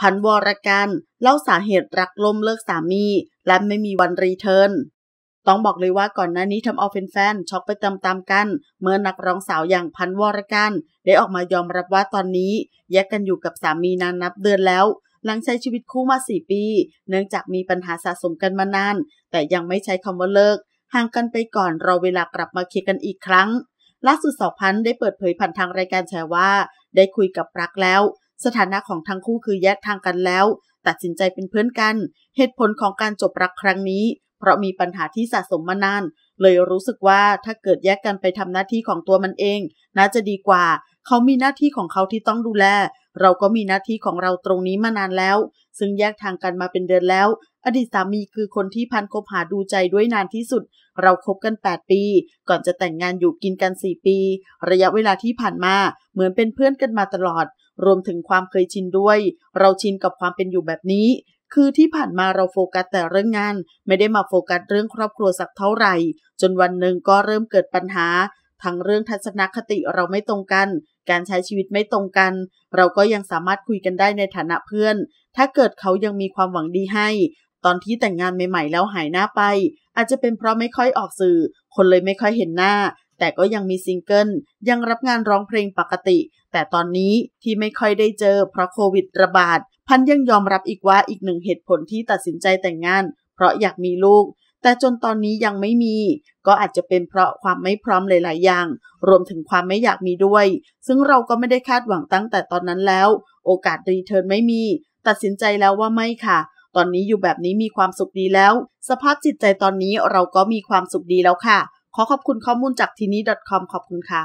พันวรกันเล่าสาเหตุรักล่มเลิกสามี และไม่มีวันรีเทิร์น ต้องบอกเลยว่าก่อนหน้านี้ทำเอาแฟนๆช็อกไปตามๆกัน เมื่อนักร้องสาวอย่างพันวรกัน ได้ออกมายอมรับว่าตอนนี้ แยกกันอยู่กับสามีนานนับเดือนแล้ว หลังใช้ชีวิตคู่มาสี่ปี เนื่องจากมีปัญหาสะสมกันมานาน แต่ยังไม่ใช้คำว่าเลิกห่างกันไปก่อนรอเวลากลับมาเคลียร์กันอีกครั้ง ล่าสุดสองพันได้เปิดเผยผ่านทางรายการแชร์ว่า ได้คุยกับรักแล้วสถานะของทั้งคู่คือแยกทางกันแล้ว ตัดสินใจเป็นเพื่อนกัน เหตุผลของการจบรักครั้งนี้ เพราะมีปัญหาที่สะสมมานาน เลยรู้สึกว่าถ้าเกิดแยกกันไปทำหน้าที่ของตัวมันเอง น่าจะดีกว่า เขามีหน้าที่ของเขาที่ต้องดูแล เราก็มีหน้าที่ของเราตรงนี้มานานแล้ว ซึ่งแยกทางกันมาเป็นเดือนแล้ว อดีตสามีคือคนที่พันคบหาดูใจด้วยนานที่สุด เราครบกัน 8 ปี ก่อนจะแต่งงานอยู่กินกัน 4 ปี ระยะเวลาที่ผ่านมาเหมือนเป็นเพื่อนกันมาตลอดรวมถึงความเคยชินด้วย เราชินกับความเป็นอยู่แบบนี้ คือที่ผ่านมาเราโฟกัสแต่เรื่องงาน ไม่ได้มาโฟกัสเรื่องครอบครัวสักเท่าไหร่ จนวันหนึ่งก็เริ่มเกิดปัญหา ทั้งเรื่องทัศนคติเราไม่ตรงกัน การใช้ชีวิตไม่ตรงกัน เราก็ยังสามารถคุยกันได้ในฐานะเพื่อน ถ้าเกิดเขายังมีความหวังดีให้ ตอนที่แต่งงานใหม่ ๆ แล้วหายหน้าไป อาจจะเป็นเพราะไม่ค่อยออกสื่อ คนเลยไม่ค่อยเห็นหน้าแต่ก็ยังมีซิงเกิลยังรับงานร้องเพลงปกติ แต่ตอนนี้ที่ไม่ค่อยได้เจอ เพราะโควิดระบาดพันยังยอมรับอีกว่าอีกหนึ่งเหตุผลที่ตัดสินใจแต่งงาน เพราะอยากมีลูก แต่จนตอนนี้ยังไม่มี ก็อาจจะเป็นเพราะความไม่พร้อมหลายๆ อย่าง รวมถึงความไม่อยากมีด้วย ซึ่งเราก็ไม่ได้คาดหวังตั้งแต่ตอนนั้นแล้ว โอกาสรีเทิร์นไม่มี ตัดสินใจแล้วว่าไม่ค่ะตอนนี้อยู่แบบนี้มีความสุขดีแล้ว สภาพจิตใจตอนนี้เราก็มีความสุขดีแล้วค่ะขอขอบคุณข้อมูลจากทีนี้ .com ขอบคุณค่ะ